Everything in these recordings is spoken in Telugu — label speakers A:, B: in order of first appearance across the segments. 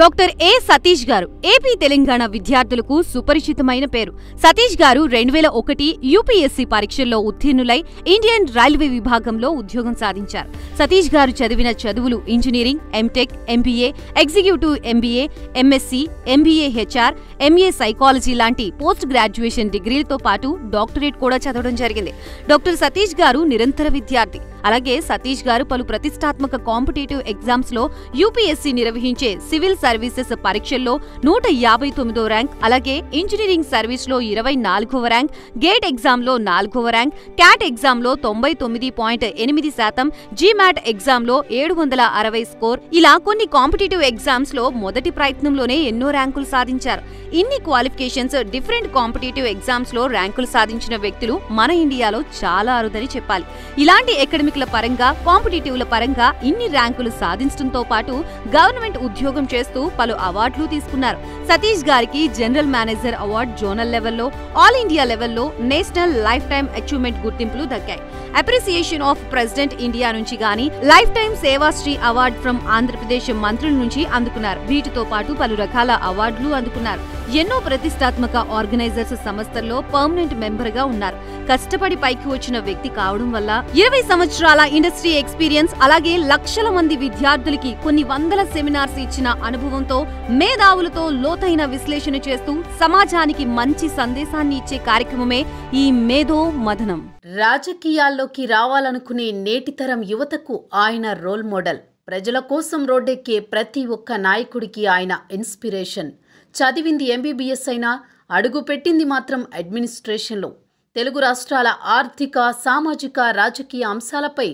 A: డాక్టర్ ఏ సతీష్ గారు ఏపీ తెలంగాణ విద్యార్థులకు సుపరిచితమైన పేరు సతీష్ గారు రెండు వేల ఒకటి యూపీఎస్సీ పరీక్షల్లో ఉత్తీర్ణులై ఇండియన్ రైల్వే విభాగంలో ఉద్యోగం సాధించారు సతీష్ గారు చదివిన చదువులు engineering MTech MBA executive MBA MSc MBA HR MA psychology లాంటి పోస్ట్ గ్రాడ్యుయేషన్ డిగ్రీలతో పాటు డాక్టరేట్ కూడా చదవడం జరిగింది డాక్టర్ సతీష్ గారు నిరంతర విద్యార్థి అలాగే సతీష్ గారు పలు ప్రతిష్టాత్మక కాంపిటేటివ్ ఎగ్జామ్స్ లో యూపీఎస్సీ నిర్వహించే సివిల్ సర్వీసెస్ పరీక్షల్లో నూట యాభై తొమ్మిదో ర్యాంక్ అలాగే ఇంజనీరింగ్ సర్వీస్ లో ఇరవై నాలుగవ ర్యాంక్ గేట్ ఎగ్జామ్ లో నాలుగవ ర్యాంక్ క్యాట్ ఎగ్జామ్ లో తొంభై తొమ్మిది పాయింట్ ఎనిమిది శాతం జీమాట్ ఎగ్జామ్ లో ఏడు వందల అరవై స్కోర్ ఇలా కొన్ని కాంపిటేటివ్ ఎగ్జామ్స్ లో మొదటి ప్రయత్నంలోనే ఎన్నో ర్యాంకులు సాధించారు ఇన్ని క్వాలిఫికేషన్స్ డిఫరెంట్ కాంపిటేటివ్ ఎగ్జామ్స్ లో ర్యాంకులు సాధించిన వ్యక్తులు మన ఇండియాలో చాలా అరుదని చెప్పాలి ఇలాంటి ఎక్కడ కార్మికుల పరంగా కాంపిటేటివ్ల పరంగా ఇన్ని ర్యాంకులు సాధించడంతో పాటు గవర్నమెంట్ ఉద్యోగం చేస్తూ పలు అవార్డులు తీసుకున్నారు సతీష్ గారికి జనరల్ మేనేజర్ అవార్డు జోనల్ లెవెల్లో ఆల్ ఇండియా లెవెల్లో నేషనల్ లైఫ్ టైం అచీవ్మెంట్ గుర్తింపులు దక్కాయి అప్రిసియేషన్ ఆఫ్ ప్రెసిడెంట్ ఇండియా నుంచి గాని lifetime Sevashri award from Andhra Pradesh మంత్రుల నుంచి అందుకున్నారు వీటితో పాటు పలు రకాల అవార్డులు అందుకున్నారు ఎన్నో ప్రతిష్టాత్మక ఆర్గనైజర్స్ సంస్థల్లో పర్మనెంట్ మెంబర్ గా ఉన్నారు కష్టపడి పైకి వచ్చిన వ్యక్తి కావడం వల్ల ఇరవై సంవత్సరాల ఇండస్ట్రీ ఎక్స్పీరియన్స్ అలాగే లక్షల మంది విద్యార్థులకి కొన్ని వందల సెమినార్స్ ఇచ్చిన అనుభవంతో మేధావులతో లోతైన విశ్లేషణ చేస్తూ సమాజానికి మంచి సందేశాన్ని ఇచ్చే కార్యక్రమమే ఈ మేధో మధనం రాజకీయాల్లోకి రావాలనుకునే నేటితరం యువతకు ఆయన రోల్ మోడల్ ప్రజల
B: కోసం రోడ్డెక్కే ప్రతి ఒక్క నాయకుడికి ఆయన ఇన్స్పిరేషన్ చదివింది ఎంబీబీఎస్ అయినా అడుగు పెట్టింది మాత్రం అడ్మినిస్ట్రేషన్లో తెలుగు రాష్ట్రాల ఆర్థిక సామాజిక రాజకీయ అంశాలపై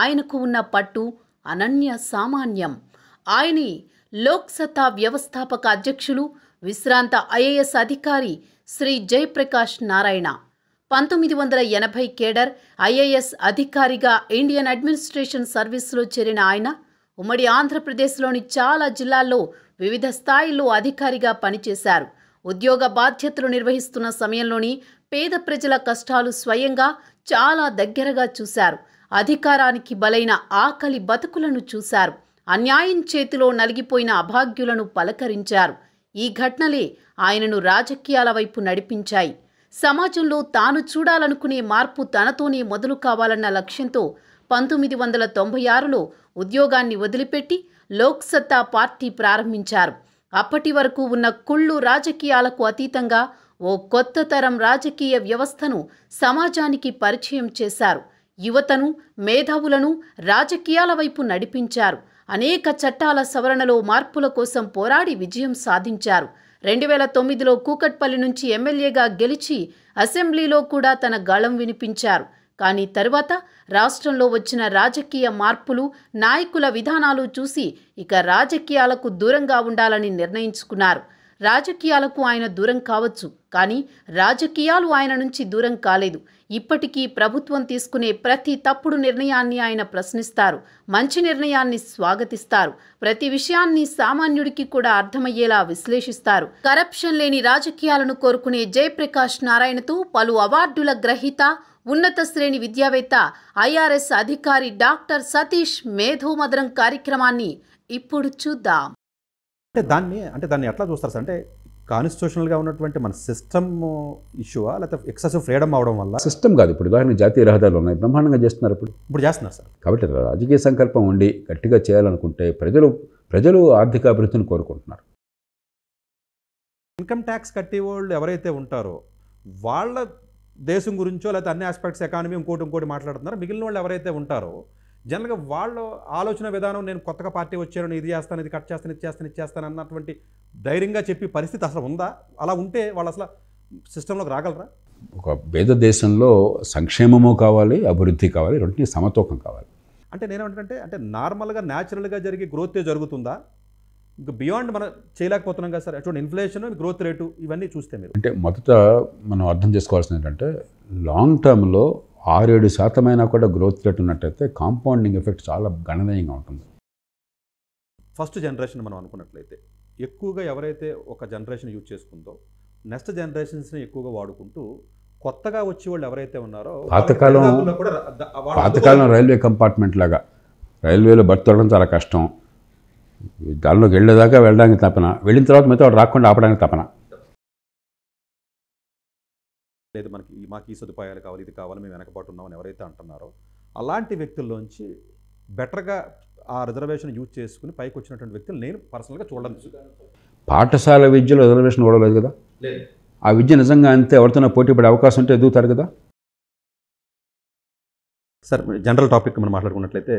B: ఆయనకు ఉన్న పట్టు అనన్య సామాన్యం ఆయని లోక్సత్తా వ్యవస్థాపక అధ్యక్షులు విశ్రాంత ఐఏఎస్ అధికారి శ్రీ జయప్రకాష్ నారాయణ పంతొమ్మిది వందల ఎనభై కేడర్ ఐఏఎస్ అధికారిగా ఇండియన్ అడ్మినిస్ట్రేషన్ సర్వీస్లో చేరిన ఆయన ఉమ్మడి ఆంధ్రప్రదేశ్లోని చాలా జిల్లాల్లో వివిధ స్థాయిల్లో అధికారిగా పనిచేశారు ఉద్యోగ బాధ్యతలు నిర్వహిస్తున్న సమయంలోని పేద ప్రజల కష్టాలు స్వయంగా చాలా దగ్గరగా చూశారు అధికారానికి బలైన ఆకలి బతుకులను చూశారు అన్యాయం చేతిలో నలిగిపోయిన అభాగ్యులను పలకరించారు ఈ ఘటనలే ఆయనను రాజకీయాల వైపు నడిపించాయి సమాజంలో తాను చూడాలనుకునే మార్పు తనతోనే మొదలు కావాలన్న లక్ష్యంతో పంతొమ్మిది వందల తొంభై ఆరులో ఉద్యోగాన్ని వదిలిపెట్టి లోక్సత్తా పార్టీ ప్రారంభించారు అప్పటి వరకు ఉన్న కుళ్ళు రాజకీయాలకు అతీతంగా ఓ కొత్త తరం రాజకీయ వ్యవస్థను సమాజానికి పరిచయం చేశారు యువతను మేధావులను రాజకీయాల వైపు నడిపించారు అనేక చట్టాల సవరణలో మార్పుల కోసం పోరాడి విజయం సాధించారు రెండు వేల తొమ్మిదిలో కూకట్పల్లి నుంచి ఎమ్మెల్యేగా గెలిచి అసెంబ్లీలో కూడా తన గళం వినిపించారు కానీ తరువాత రాష్ట్రంలో వచ్చిన రాజకీయ మార్పులు నాయకుల విధానాలు చూసి ఇక రాజకీయాలకు దూరంగా ఉండాలని నిర్ణయించుకున్నారు రాజకీయాలకు ఆయన దూరం కావచ్చు కానీ రాజకీయాలు ఆయన నుంచి దూరం కాలేదు ఇప్పటికీ ప్రభుత్వం తీసుకునే ప్రతి తప్పుడు నిర్ణయాన్ని ఆయన ప్రశ్నిస్తారు మంచి నిర్ణయాన్ని స్వాగతిస్తారు ప్రతి విషయాన్ని సామాన్యుడికి కూడా అర్థమయ్యేలా విశ్లేషిస్తారు కరప్షన్ లేని రాజకీయాలను కోరుకునే జయప్రకాష్ నారాయణతో పలు అవార్డుల గ్రహీత ఉన్నత శ్రేణి విద్యావేత్త ఐఆర్ఎస్ అధికారి డాక్టర్ సతీష్ మేధోమదనం కార్యక్రమాన్ని ఇప్పుడు చూద్దాం
C: అంటే దాన్ని అంటే దాన్ని ఎట్లా చూస్తారు సార్ అంటే కాన్స్టిట్యూషనల్గా ఉన్నటువంటి మన సిస్టమ్ ఇష్యూ లేకపోతే ఎక్సెసివ్ ఫ్రీడమ్ అవడం వల్ల
D: సిస్టమ్ కాదు ఇప్పుడు ఉదాహరణకు జాతీయ రహదారులు ఉన్నాయి బ్రహ్మాండంగా చేస్తున్నారు ఇప్పుడు ఇప్పుడు చేస్తున్నారు సార్ కాబట్టి రాజకీయ సంకల్పం ఉండి గట్టిగా చేయాలనుకుంటే ప్రజలు ప్రజలు ఆర్థిక అభివృద్ధిని కోరుకుంటున్నారు
C: ఇన్కమ్ ట్యాక్స్ కట్టే వాళ్ళు ఎవరైతే ఉంటారో వాళ్ళ దేశం గురించో లేకపోతే అన్ని ఆస్పెక్ట్స్ ఎకానమీ ఇంకోటి ఇంకోటి మాట్లాడుతున్నారు మిగిలిన వాళ్ళు ఎవరైతే ఉంటారో జనరల్గా వాళ్ళ ఆలోచన విధానం నేను కొత్తగా పార్టీ వచ్చాను ఇది చేస్తాను ఇది కట్ చేస్తాను ఇది చేస్తాను ఇది చేస్తాను అన్నటువంటి ధైర్యంగా చెప్పి పరిస్థితి అసలు ఉందా అలా ఉంటే వాళ్ళు అసలు సిస్టంలోకి రాగలరా
D: ఒక పేద దేశంలో సంక్షేమము కావాలి అభివృద్ధి కావాలి రెండింటినీ సమతూకం కావాలి
C: అంటే నేను ఏంటంటే అంటే నార్మల్గా న్యాచురల్గా జరిగే గ్రోతే జరుగుతుందా ఇంకా బియాండ్ మనం చేయలేకపోతున్నాం కదా సార్ అటువంటి ఇన్ఫ్లేషన్ గ్రోత్ రేటు ఇవన్నీ చూస్తే మీరు
D: అంటే మొదట మనం అర్థం చేసుకోవాల్సింది ఏంటంటే లాంగ్ టర్మ్లో ఆరేడు శాతమైనా కూడా గ్రోత్ రేట్ ఉన్నట్టయితే కాంపౌండింగ్ ఎఫెక్ట్ చాలా గణనీయంగా ఉంటుంది
C: ఫస్ట్ జనరేషన్ మనం అనుకున్నట్లయితే ఎక్కువగా ఎవరైతే ఒక జనరేషన్ యూజ్ చేసుకుందో నెక్స్ట్ జనరేషన్స్ని ఎక్కువగా వాడుకుంటూ కొత్తగా వచ్చే వాళ్ళు ఎవరైతే ఉన్నారో పాతకాలం పాతకాలం
D: రైల్వే కంపార్ట్మెంట్ లాగా రైల్వేలో బర్త్ చాలా కష్టం దానిలోకి వెళ్ళేదాకా వెళ్ళడానికి తపన వెళ్ళిన తర్వాత మీతో రాకుండా ఆపడానికి తపన
C: లేదు మనకి మాకు ఈ సదుపాయాలు కావాలి ఇది కావాలి మేము వెనకబాటు ఉన్నామని ఎవరైతే అంటున్నారో అలాంటి వ్యక్తుల్లోంచి బెటర్గా ఆ రిజర్వేషన్ యూజ్ చేసుకుని పైకి వచ్చినటువంటి వ్యక్తులు నేను పర్సనల్గా చూడడం
D: పాఠశాల విద్యలో రిజర్వేషన్ చూడలేదు కదా ఆ విద్య నిజంగా అంతే ఎవరితోనో పోటీ పడే అవకాశం ఉంటే ఎదుగుతారు కదా
C: సార్ జనరల్ టాపిక్ మనం మాట్లాడుకున్నట్లయితే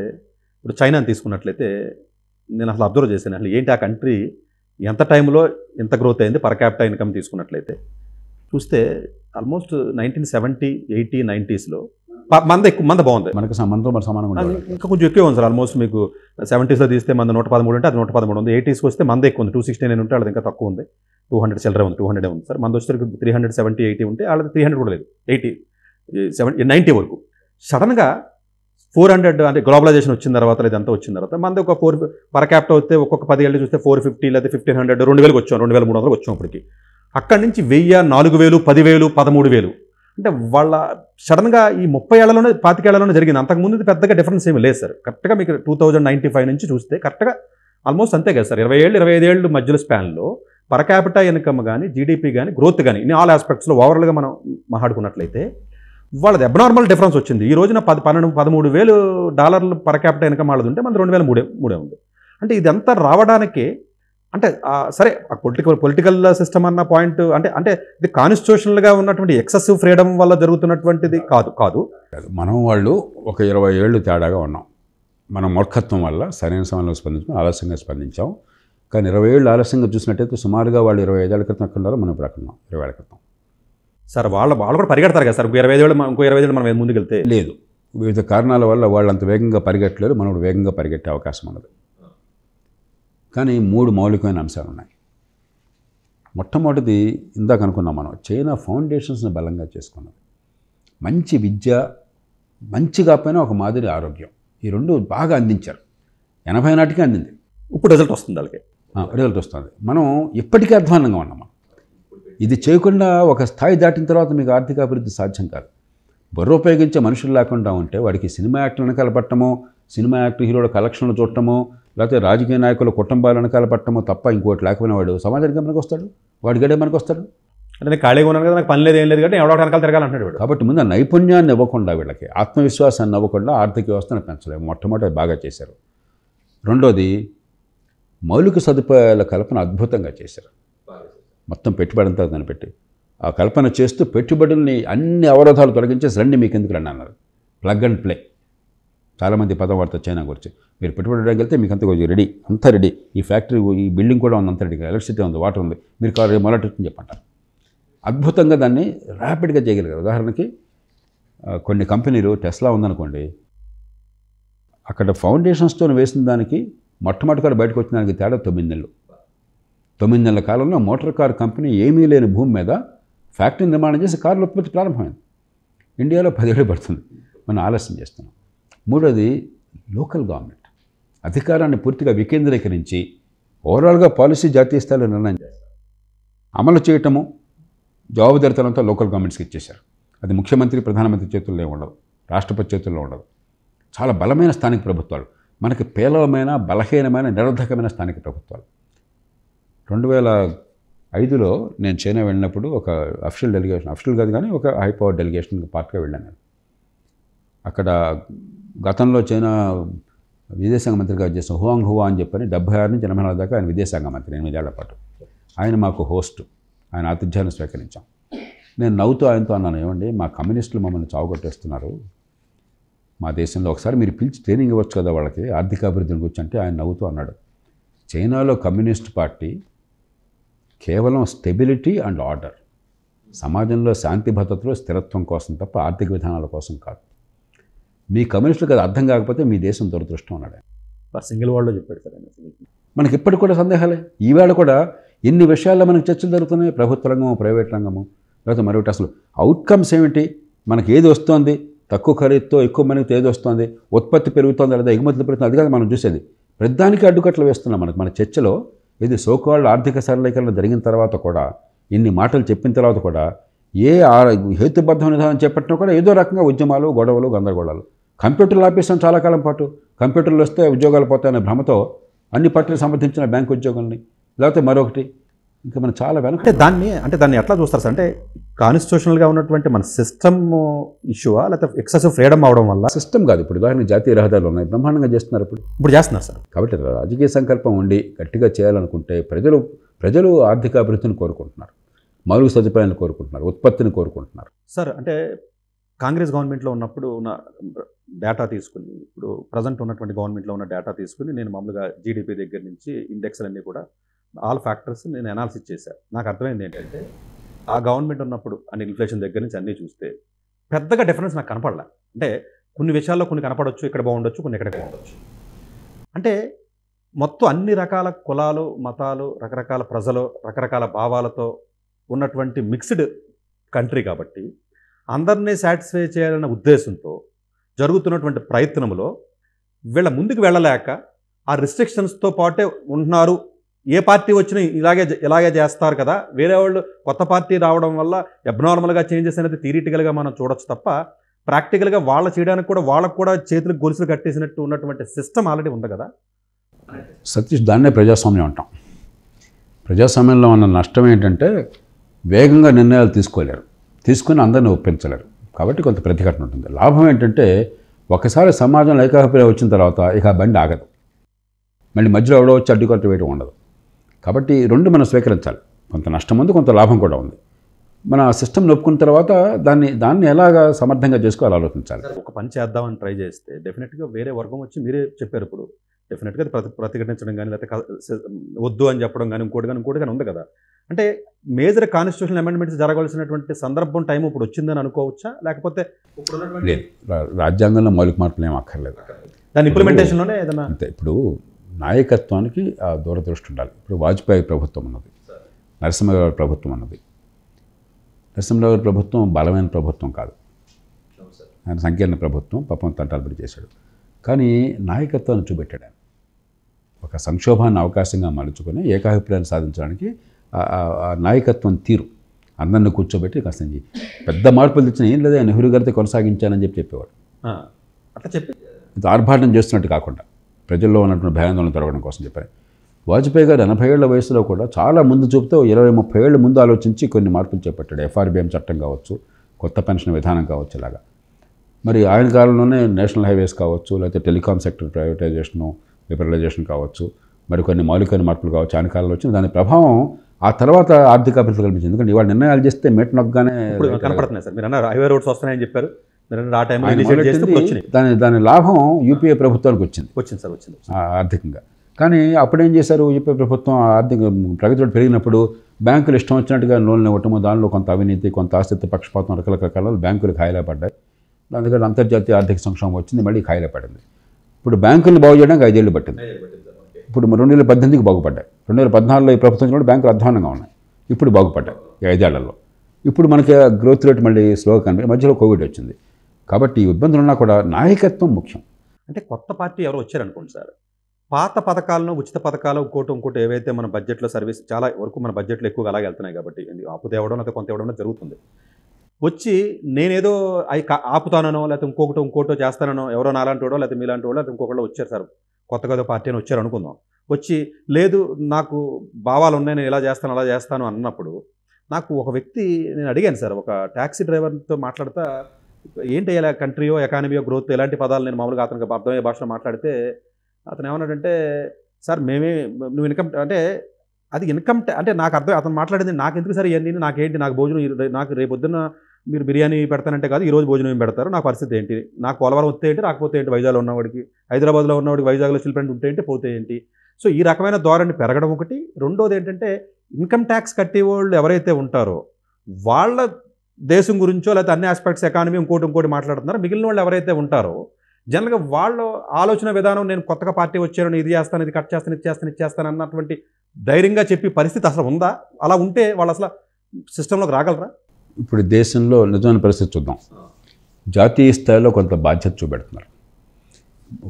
C: ఇప్పుడు చైనాని తీసుకున్నట్లయితే నేను అసలు అబ్జర్వ్ చేశాను అసలు ఏంటి ఆ కంట్రీ ఎంత టైంలో ఎంత గ్రోత్ అయింది పర్ క్యాపిటల్ ఇన్కమ్ తీసుకున్నట్లయితే చూస్తే ఆల్మోస్ట్ నైన్టీన్ సెవెంటీ ఎయిటీ నైంటీస్లో మంద ఎక్కువ మంద బాగుంది మనకు సంబంధం మన సమానం ఇంకా కొంచెం ఎక్కువ ఉంది సార్ ఆల్మోస్ట్ మీకు సెవెంటీస్లో తీస్తే మంద నూట పదమూడు ఉంటే అది నూట పదమూడు ఉంది ఎయిటీస్కి వస్తే మంద ఎక్కువ ఉంది టూ సిక్స్టీ నైన్ ఉంటే వాళ్ళది ఇంకా తక్కువ ఉంది టూ హండ్రెడ్ చిల్లర ఉంది టూ హండ్రెడ్ ఉంది సార్ మంద వచ్చేసరికి త్రీ హండ్రెడ్ సెవెంటీ ఎయిటీ ఉంటే వాళ్ళది త్రీ హండ్రెడ్ కూడా లేదు ఎయిటీ సెవెంటీ నైంటీ వరకు సడన్గా ఫోర్ హండ్రెడ్ అంటే గ్లోబలైజేషన్ వచ్చిన తర్వాత అంతా వచ్చిన తర్వాత మనది ఒక ఫోర్ పర్ క్యాపిటల్ వస్తే ఒక్కొక్క పది ఏళ్ళు చూస్తే ఫోర్ ఫిఫ్టీ లేదా ఫిఫ్టీన్ హండ్రెడ్ రెండు వేలకు వచ్చాం రెండు వేల మూడు వందలకు వచ్చాం అప్పటికి అక్కడి నుంచి వెయ్యి నాలుగు వేలు పదివేలు పదమూడు వేలు అంటే వాళ్ళ సడన్గా ఈ ముప్పై ఏళ్లలోనే పాతికేళ్లలోనే జరిగింది అంతకుముందు పెద్దగా డిఫరెన్స్ ఏమి లేదు సార్ కరెక్ట్గా మీకు టూ థౌజండ్ నైంటీ ఫైవ్ నుంచి చూస్తే కరెక్ట్గా ఆల్మోస్ట్ అంతే కదా సార్ ఇరవై ఏళ్ళు ఇరవై ఐదు ఏళ్ళు మధ్యలో స్పాన్లో పర క్యాపిటల్ ఇన్కమ్ కానీ జీడిపి కానీ గ్రోత్ కానీ ఇన్ని ఆల్ ఆస్పెక్ట్స్లో ఓవరాల్గా మనం మాట్లాడుకున్నట్లయితే వాళ్ళది అబ్నార్మల్ డిఫరెన్స్ వచ్చింది ఈ రోజున పది పన్నెండు పదమూడు వేలు డాలర్లు పర్ క్యాపిటల్ ఇన్కమ్ వాళ్ళది ఉంటే మనది రెండు వేల మూడే మూడే ఉంది అంటే ఇదంతా రావడానికి అంటే సరే పొలిటికల్ పొలిటికల్ సిస్టమ్ అన్న పాయింట్ అంటే అంటే ఇది కాన్స్టిట్యూషనల్గా ఉన్నటువంటి ఎక్సెసివ్ ఫ్రీడమ్ వల్ల జరుగుతున్నటువంటిది కాదు కాదు
D: మనం వాళ్ళు ఒక ఇరవై ఏళ్ళు తేడాగా ఉన్నాం మన మూర్ఖత్వం వల్ల సరైన సమయంలో స్పందించాం ఆలస్యంగా స్పందించాం కానీ ఇరవై ఏళ్ళు ఆలస్యంగా చూసినట్టయితే సుమారుగా వాళ్ళు ఇరవై ఏళ్ళ క్రితం అక్కడ ఉన్నారో మనం ఇప్పుడు అక్కడ
C: ఉన్నాం ఇరవై ఏళ్ళ క్రితం సార్ వాళ్ళు వాళ్ళు కూడా పరిగెడతారు కదా సార్ ఇంకో ఇరవై ఐదు వేలు ఇంకో ఇరవై ఐదు వేలు మనం ముందుకు వెళ్తే లేదు
D: వివిధ కారణాల వల్ల వాళ్ళు అంత వేగంగా పరిగెట్టలేరు మనం వేగంగా పరిగెట్టే అవకాశం ఉండదు కానీ మూడు మౌలికమైన అంశాలు ఉన్నాయి మొట్టమొదటిది ఇందాక అనుకున్నాం మనం చైనా ఫౌండేషన్స్ని బలంగా చేసుకున్నది మంచి విద్య మంచిగా పోయినా ఒక మాదిరి ఆరోగ్యం ఈ రెండు బాగా అందించారు ఎనభై నాటికి అందింది ఇప్పుడు రిజల్ట్ వస్తుంది అలాగే రిజల్ట్ వస్తుంది మనం ఇప్పటికీ అధ్వానంగా ఉన్నాం మనం ఇది చేయకుండా ఒక స్థాయి దాటిన తర్వాత మీకు ఆర్థిక అభివృద్ధి సాధ్యం కాదు బుర్ర ఉపయోగించే మనుషులు లేకుండా ఉంటే వాడికి సినిమా యాక్టర్ వెనకాల పట్టమో సినిమా యాక్టర్ హీరోల కలెక్షన్లు చూడటమో లేకపోతే రాజకీయ నాయకుల కుటుంబాలు వెనకాల పట్టమో తప్ప ఇంకోటి లేకపోయినా వాడు సమాజానికి మనకు వస్తాడు వాడి గడే మనకు వస్తాడు
C: అంటే నేను ఖాళీగా ఉన్నాను కదా నాకు పని లేదు ఏం లేదు కాబట్టి ఎవడో వెనకాల తిరగాలంటాడు
D: వాడు కాబట్టి ముందు నైపుణ్యాన్ని ఇవ్వకుండా వీళ్ళకి ఆత్మవిశ్వాసాన్ని ఇవ్వకుండా ఆర్థిక వ్యవస్థను పెంచలేము మొట్టమొదటి బాగా చేశారు రెండోది మౌలిక సదుపాయాల కల్పన అద్భుతంగా చేశారు మొత్తం పెట్టుబడి అంతా పెట్టి ఆ కల్పన చేస్తూ పెట్టుబడుల్ని అన్ని అవరోధాలు తొలగించేసి రండి మీకు ఎందుకు రండి అన్నారు ప్లగ్ అండ్ ప్లే చాలామంది పదం వాడతారు చైనా గురించి మీరు పెట్టుబడి వెళ్తే మీకు అంత రెడీ అంతా రెడీ ఈ ఫ్యాక్టరీ ఈ బిల్డింగ్ కూడా ఉంది అంత రెడీ ఎలక్ట్రిసిటీ ఉంది వాటర్ ఉంది మీరు కాలేజ్ మొలటొచ్చింది చెప్పంటారు అద్భుతంగా దాన్ని ర్యాపిడ్గా చేయగలిగారు ఉదాహరణకి కొన్ని కంపెనీలు టెస్లా ఉందనుకోండి అక్కడ ఫౌండేషన్స్తో వేసిన దానికి మొట్టమొదటిగా బయటకు వచ్చిన దానికి తేడా తొమ్మిది నెలలు తొమ్మిది నెలల కాలంలో మోటార్ కార్ కంపెనీ ఏమీ లేని భూమి మీద ఫ్యాక్టరీ నిర్మాణం చేసి కార్ల ఉత్పత్తి ప్రారంభమైంది ఇండియాలో పదిహేడు పడుతుంది మనం ఆలస్యం చేస్తున్నాం మూడోది లోకల్ గవర్నమెంట్ అధికారాన్ని పూర్తిగా వికేంద్రీకరించి ఓవరాల్గా పాలసీ జాతీయ స్థాయిలో నిర్ణయం చేస్తారు అమలు చేయటము జవాబుదారితనంతో లోకల్ గవర్నమెంట్స్కి ఇచ్చేశారు అది ముఖ్యమంత్రి ప్రధానమంత్రి చేతుల్లో ఉండదు రాష్ట్రపతి చేతుల్లో ఉండదు చాలా బలమైన స్థానిక ప్రభుత్వాలు మనకి పేలవమైన బలహీనమైన నిరర్ధకమైన స్థానిక ప్రభుత్వాలు రెండు వేల ఐదులో నేను చైనా వెళ్ళినప్పుడు ఒక అఫిషియల్ డెలిగేషన్ అఫిషియల్ కాదు కానీ ఒక హై పవర్ డెలిగేషన్ పార్ట్గా వెళ్ళాను అక్కడ గతంలో చైనా విదేశాంగ మంత్రిగా చేసిన హువాంగ్ హువా అని చెప్పని డెబ్బై ఆరు నుంచి ఎనభై నాలుగు దాకా ఆయన విదేశాంగ మంత్రి ఎనిమిదేళ్ల పాటు ఆయన మాకు హోస్ట్ ఆయన ఆతిథ్యాన్ని స్వీకరించాం నేను నవ్వుతూ ఆయనతో అన్నాను ఏమండి మా కమ్యూనిస్టులు మమ్మల్ని చావుగొట్టేస్తున్నారు మా దేశంలో ఒకసారి మీరు పిలిచి ట్రైనింగ్ ఇవ్వచ్చు కదా వాళ్ళకి అభివృద్ధిని గురించి అంటే ఆయన నవ్వుతూ అన్నాడు చైనాలో కమ్యూనిస్ట్ పార్టీ కేవలం స్టెబిలిటీ అండ్ ఆర్డర్ సమాజంలో శాంతి భద్రతలో స్థిరత్వం కోసం తప్ప ఆర్థిక విధానాల కోసం కాదు మీ కమ్యూనిస్టులకు అది అర్థం కాకపోతే మీ దేశం దురదృష్టం అన్నాడు
C: సింగిల్ వాళ్ళు చెప్పాడు సార్
D: మనకి ఇప్పటికి కూడా సందేహాలే ఈవేళ కూడా ఎన్ని విషయాల్లో మనకు చర్చలు జరుగుతున్నాయి ప్రభుత్వ రంగము ప్రైవేట్ రంగము లేకపోతే మరొకటి అసలు అవుట్కమ్స్ ఏమిటి మనకి ఏది వస్తుంది తక్కువ ఖరీదుతో ఎక్కువ మనకి ఏది వస్తుంది ఉత్పత్తి పెరుగుతుంది లేదా ఎగుమతులు పెరుగుతుంది అది కాదు మనం చూసేది ప్రతిదానికి అడ్డుకట్లు వేస్తున్నాం మనకు మన చర్చలో ఇది సోకాళ్ళు ఆర్థిక సరళీకరణ జరిగిన తర్వాత కూడా ఇన్ని మాటలు చెప్పిన తర్వాత కూడా ఏ హేతుబద్ధమైన విధానం చెప్పట్టినా కూడా ఏదో రకంగా ఉద్యమాలు గొడవలు గందరగోళాలు కంప్యూటర్లు ఆపేసాం చాలా కాలం పాటు కంప్యూటర్లు వస్తే ఉద్యోగాలు పోతాయనే భ్రమతో అన్ని పార్టీలు సంబంధించిన బ్యాంకు ఉద్యోగుల్ని లేకపోతే మరొకటి ఇంకా మనం చాలా వెనక అంటే దాన్ని అంటే దాన్ని
C: ఎట్లా చూస్తారు సార్ అంటే కాన్స్టిట్యూషనల్గా ఉన్నటువంటి మన సిస్టమ్ ఇష్యూవా లేకపోతే ఎక్సెసివ్ ఫ్రీడమ్ అవడం వల్ల సిస్టమ్ కాదు ఇప్పుడు ఉదాహరణకు జాతీయ రహదారులు ఉన్నాయి బ్రహ్మాండంగా చేస్తున్నారు ఇప్పుడు ఇప్పుడు చేస్తున్నారు సార్ కాబట్టి రాజకీయ
D: సంకల్పం ఉండి గట్టిగా చేయాలనుకుంటే ప్రజలు ప్రజలు ఆర్థిక అభివృద్ధిని కోరుకుంటున్నారు మౌలిక సదుపాయాలను కోరుకుంటున్నారు ఉత్పత్తిని కోరుకుంటున్నారు
C: సార్ అంటే కాంగ్రెస్ గవర్నమెంట్లో ఉన్నప్పుడు ఉన్న డేటా తీసుకుని ఇప్పుడు ప్రజెంట్ ఉన్నటువంటి గవర్నమెంట్లో ఉన్న డేటా తీసుకుని నేను మామూలుగా జీడిపి దగ్గర నుంచి ఇండెక్స్లన్నీ కూడా ఆల్ ఫ్యాక్టర్స్ నేను అనాలిసిస్ చేశాను నాకు అర్థమైంది ఏంటంటే ఆ గవర్నమెంట్ ఉన్నప్పుడు అండ్ ఇన్ఫ్లేషన్ దగ్గర నుంచి అన్నీ చూస్తే పెద్దగా డిఫరెన్స్ నాకు కనపడలే అంటే కొన్ని విషయాల్లో కొన్ని కనపడవచ్చు ఇక్కడ బాగుండొచ్చు కొన్ని ఇక్కడ బాగుండొచ్చు అంటే మొత్తం అన్ని రకాల కులాలు మతాలు రకరకాల ప్రజలు రకరకాల భావాలతో ఉన్నటువంటి మిక్స్డ్ కంట్రీ కాబట్టి అందరినీ సాటిస్ఫై చేయాలనే ఉద్దేశంతో జరుగుతున్నటువంటి ప్రయత్నంలో వీళ్ళ ముందుకు వెళ్ళలేక ఆ రిస్ట్రిక్షన్స్తో పాటే ఉంటున్నారు ఏ పార్టీ వచ్చినా ఇలాగే ఇలాగే చేస్తారు కదా వేరే వాళ్ళు కొత్త పార్టీ రావడం వల్ల అబ్నార్మల్గా చేంజెస్ అనేది థియరిటికల్గా మనం చూడొచ్చు తప్ప ప్రాక్టికల్గా వాళ్ళ చేయడానికి కూడా వాళ్ళకు కూడా చేతులు గొలుసులు కట్టేసినట్టు ఉన్నటువంటి సిస్టమ్ ఆల్రెడీ ఉంది కదా
D: సతీష్ దాన్నే ప్రజాస్వామ్యం అంటాం ప్రజాస్వామ్యంలో ఉన్న నష్టం ఏంటంటే వేగంగా నిర్ణయాలు తీసుకోలేరు తీసుకుని అందరిని ఒప్పించలేరు కాబట్టి కొంత ప్రతిఘటన ఉంటుంది లాభం ఏంటంటే ఒకసారి సమాజంలో ఏకాభిప్రాయం వచ్చిన తర్వాత ఇక బండి ఆగదు మళ్ళీ మధ్యలో ఎవడో వచ్చి అడ్డుకొట్టు వేయడం ఉండదు కాబట్టి రెండు మనం స్వీకరించాలి కొంత నష్టం ఉంది కొంత లాభం కూడా ఉంది మన సిస్టమ్ నొప్పుకున్న తర్వాత దాన్ని దాన్ని ఎలాగా సమర్థంగా చేసుకోవాలి ఆలోచించాలి
C: ఒక పని చేద్దామని ట్రై చేస్తే డెఫినెట్గా వేరే వర్గం వచ్చి మీరే చెప్పారు ఇప్పుడు డెఫినెట్గా ప్రతి ప్రతిఘటించడం కానీ లేకపోతే వద్దు అని చెప్పడం కానీ ఇంకోటి కానీ ఇంకోటి కానీ ఉంది కదా అంటే మేజర్ కాన్స్టిట్యూషన్ అమెండ్మెంట్స్ జరగాల్సినటువంటి సందర్భం టైం ఇప్పుడు వచ్చిందని అనుకోవచ్చా లేకపోతే లేదు
D: రాజ్యాంగంలో మౌలిక మార్పులు ఏం అక్కర్లేదు దాని ఇంప్లిమెంటేషన్లోనే ఏదైనా అంతే ఇప్పుడు నాయకత్వానికి ఆ దూరదృష్టి ఉండాలి ఇప్పుడు వాజ్పేయి ప్రభుత్వం ఉన్నది నరసింహరావు గారి ప్రభుత్వం ఉన్నది నరసింహరావు గారి ప్రభుత్వం బలమైన ప్రభుత్వం కాదు ఆయన సంకీర్ణ ప్రభుత్వం పాపం తంటాలబడి చేశాడు కానీ నాయకత్వాన్ని చూపెట్టాడు ఆయన ఒక సంక్షోభాన్ని అవకాశంగా మలుచుకొని ఏకాభిప్రాయాన్ని సాధించడానికి నాయకత్వం తీరు అందరిని కూర్చోబెట్టి కాస్త పెద్ద మార్పులు తెచ్చిన ఏం లేదా నెహ్రూ గారితో కొనసాగించానని చెప్పి చెప్పేవాడు అట్లా చెప్పి ఆర్భాటం చేస్తున్నట్టు కాకుండా ప్రజల్లో ఉన్నటువంటి భయాందోళన తొలగడం కోసం చెప్పారు వాజ్పేయి గారు ఎనభై ఏళ్ల వయసులో కూడా చాలా ముందు చూపుతో ఇరవై ముప్పై ఏళ్ళు ముందు ఆలోచించి కొన్ని మార్పులు చేపట్టాడు ఎఫ్ఆర్బిఎం చట్టం కావచ్చు కొత్త పెన్షన్ విధానం కావచ్చు ఇలాగా మరి ఆయన కాలంలోనే నేషనల్ హైవేస్ కావచ్చు లేకపోతే టెలికాం సెక్టర్ ప్రైవేటైజేషను లిబరలైజేషన్ కావచ్చు మరి కొన్ని మౌలికమైన మార్పులు కావచ్చు ఆయన కాలంలో వచ్చింది దాని ప్రభావం ఆ తర్వాత ఆర్థిక అభివృద్ధి కల్పించింది ఎందుకంటే ఇవాళ నిర్ణయాలు చేస్తే మెట్ నొక్కగానే కనపడుతున్నాయి
C: సార్ మీరు అన్నారు హైవే రోడ్స్ వస్తున్నాయని చెప్పారు దాని
D: దాని లాభం యూపీఏ ప్రభుత్వానికి వచ్చింది వచ్చింది సార్ వచ్చింది ఆర్థికంగా కానీ అప్పుడేం చేశారు యూపీఏ ప్రభుత్వం ఆర్థిక ప్రగతి పెరిగినప్పుడు బ్యాంకులు ఇష్టం వచ్చినట్టుగా లోన్లు ఇవ్వటము దానిలో కొంత అవినీతి కొంత ఆస్తి పక్షపాతం రకరకాల బ్యాంకులు ఖాయిలా పడ్డాయి దాని దగ్గర అంతర్జాతీయ ఆర్థిక సంక్షోభం వచ్చింది మళ్ళీ ఖాయిలా పడింది ఇప్పుడు బ్యాంకులను బాగు చేయడానికి ఐదేళ్ళు పట్టింది ఇప్పుడు రెండు వేల పద్దెనిమిదికి బాగుపడ్డాయి రెండు వేల పద్నాలుగులో ఈ ప్రభుత్వం కూడా బ్యాంకులు అధ్వానంగా ఉన్నాయి ఇప్పుడు బాగుపడ్డాయి ఈ ఐదేళ్లలో ఇప్పుడు మనకి గ్రోత్ రేట్ మళ్ళీ స్లోగా కనిపి మధ్యలో కోవిడ్ వచ్చింది కాబట్టి ఈ ఇబ్బందులు ఉన్నా కూడా నాయకత్వం ముఖ్యం
C: అంటే కొత్త పార్టీ ఎవరు వచ్చారనుకోండి సార్ పాత పథకాలను ఉచిత పథకాలు ఇంకోటి ఇంకోటి ఏవైతే మన బడ్జెట్లో సర్వీస్ చాలా వరకు మన బడ్జెట్లో ఎక్కువగా అలాగే వెళ్తున్నాయి కాబట్టి ఆపు తేవడం లేకపోతే కొంత ఇవ్వడం జరుగుతుంది వచ్చి నేనేదో అవి ఆపుతానో లేకపోతే ఇంకొకటి ఇంకోటో చేస్తానో ఎవరో నాలాంటి వాడో లేకపోతే మీలాంటి వాడో లేకపోతే ఇంకొకళ్ళు వచ్చారు సార్ కొత్తగా ఏదో పార్టీ అని వచ్చారు అనుకుందాం వచ్చి లేదు నాకు భావాలు ఉన్నాయి నేను ఇలా చేస్తాను అలా చేస్తాను అన్నప్పుడు నాకు ఒక వ్యక్తి నేను అడిగాను సార్ ఒక ట్యాక్సీ డ్రైవర్తో మాట్లాడతా ఏంటి ఇలా కంట్రీయో ఎకానమీయో గ్రోత్ ఎలాంటి పదాలు నేను మామూలుగా అతనికి అర్థమయ్యే భాషలో మాట్లాడితే అతను ఏమన్నాడంటే సార్ మేమే నువ్వు ఇన్కమ్ అంటే అది ఇన్కమ్ అంటే నాకు అర్థం అతను మాట్లాడింది నాకు ఎందుకు సరే ఇవన్నీ నాకేంటి నాకు భోజనం నాకు రేపొద్దున మీరు బిర్యానీ పెడతానంటే కాదు ఈరోజు భోజనం ఏం పెడతారు నా పరిస్థితి ఏంటి నాకు పోలవరం వస్తే ఏంటి రాకపోతే ఏంటి వైజాగ్లో ఉన్నవాడికి హైదరాబాద్లో ఉన్నవాడికి వైజాగ్లో చిల్డ్రన్ ఉంటే ఏంటి పోతే ఏంటి సో ఈ రకమైన ధోరణి పెరగడం ఒకటి రెండోది ఏంటంటే ఇన్కమ్ ట్యాక్స్ కట్టేవాళ్ళు ఎవరైతే ఉంటారో వాళ్ళ దేశం గురించో లేకపోతే అన్ని ఆస్పెక్ట్స్ ఎకానమీ ఇంకోటి ఇంకోటి మాట్లాడుతున్నారు మిగిలిన వాళ్ళు ఎవరైతే ఉంటారో జనరల్గా వాళ్ళ ఆలోచన విధానం నేను కొత్తగా పార్టీ వచ్చాను ఇది చేస్తాను ఇది కట్ చేస్తాను ఇది చేస్తాను ఇది చేస్తాను అన్నటువంటి ధైర్యంగా చెప్పి పరిస్థితి అసలు ఉందా అలా ఉంటే వాళ్ళు అసలు సిస్టంలోకి రాగలరా
D: ఇప్పుడు దేశంలో నిజమైన పరిస్థితి చూద్దాం జాతీయ స్థాయిలో కొంత బాధ్యత చూపెడుతున్నారు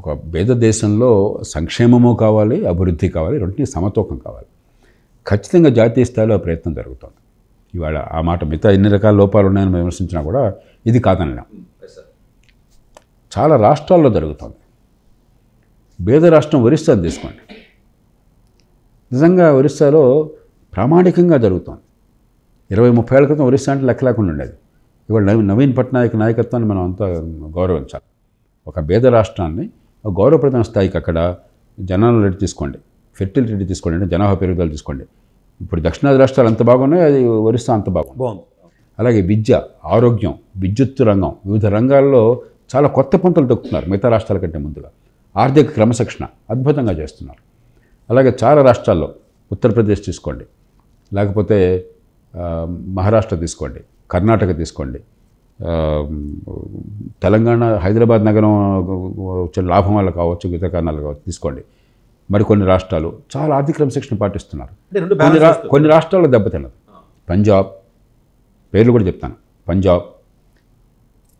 D: ఒక పేద దేశంలో సంక్షేమము కావాలి అభివృద్ధి కావాలి రెండింటినీ సమతూకం కావాలి ఖచ్చితంగా జాతీయ స్థాయిలో ప్రయత్నం జరుగుతుంది ఇవాళ ఆ మాట మిగతా ఎన్ని రకాల లోపాలు ఉన్నాయని విమర్శించినా కూడా ఇది కాదనలేం చాలా రాష్ట్రాల్లో జరుగుతుంది పేద రాష్ట్రం ఒరిస్సాని తీసుకోండి నిజంగా ఒరిస్సాలో ప్రామాణికంగా జరుగుతుంది ఇరవై ముప్పై ఏళ్ళ క్రితం ఒరిస్సా అంటే లెక్క లేకుండా ఉండేది ఇవాళ నవీన్ పట్నాయక్ నాయకత్వాన్ని మనం అంతా గౌరవించాలి ఒక పేద రాష్ట్రాన్ని గౌరవప్రదమైన స్థాయికి అక్కడ జనాలు తీసుకోండి ఫెర్టిలిటీ తీసుకోండి అంటే జనాభా పెరుగుదల తీసుకోండి ఇప్పుడు దక్షిణాది రాష్ట్రాలు ఎంత బాగున్నాయి అది ఒరిస్సా అంత బాగుంది బాగుంది అలాగే విద్య ఆరోగ్యం విద్యుత్తు రంగం వివిధ రంగాల్లో చాలా కొత్త పంతులు తొక్కుతున్నారు మిగతా రాష్ట్రాల కంటే ముందుగా ఆర్థిక క్రమశిక్షణ అద్భుతంగా చేస్తున్నారు అలాగే చాలా రాష్ట్రాల్లో ఉత్తరప్రదేశ్ తీసుకోండి లేకపోతే మహారాష్ట్ర తీసుకోండి కర్ణాటక తీసుకోండి తెలంగాణ హైదరాబాద్ నగరం వచ్చే లాభం వాళ్ళు కావచ్చు ఇతర కారణాలు కావచ్చు తీసుకోండి మరికొన్ని రాష్ట్రాలు చాలా ఆర్థిక క్రమశిక్షణ పాటిస్తున్నారు
C: కొన్ని రా కొన్ని
D: రాష్ట్రాల్లో దెబ్బతిన్నది పంజాబ్ పేర్లు కూడా చెప్తాను పంజాబ్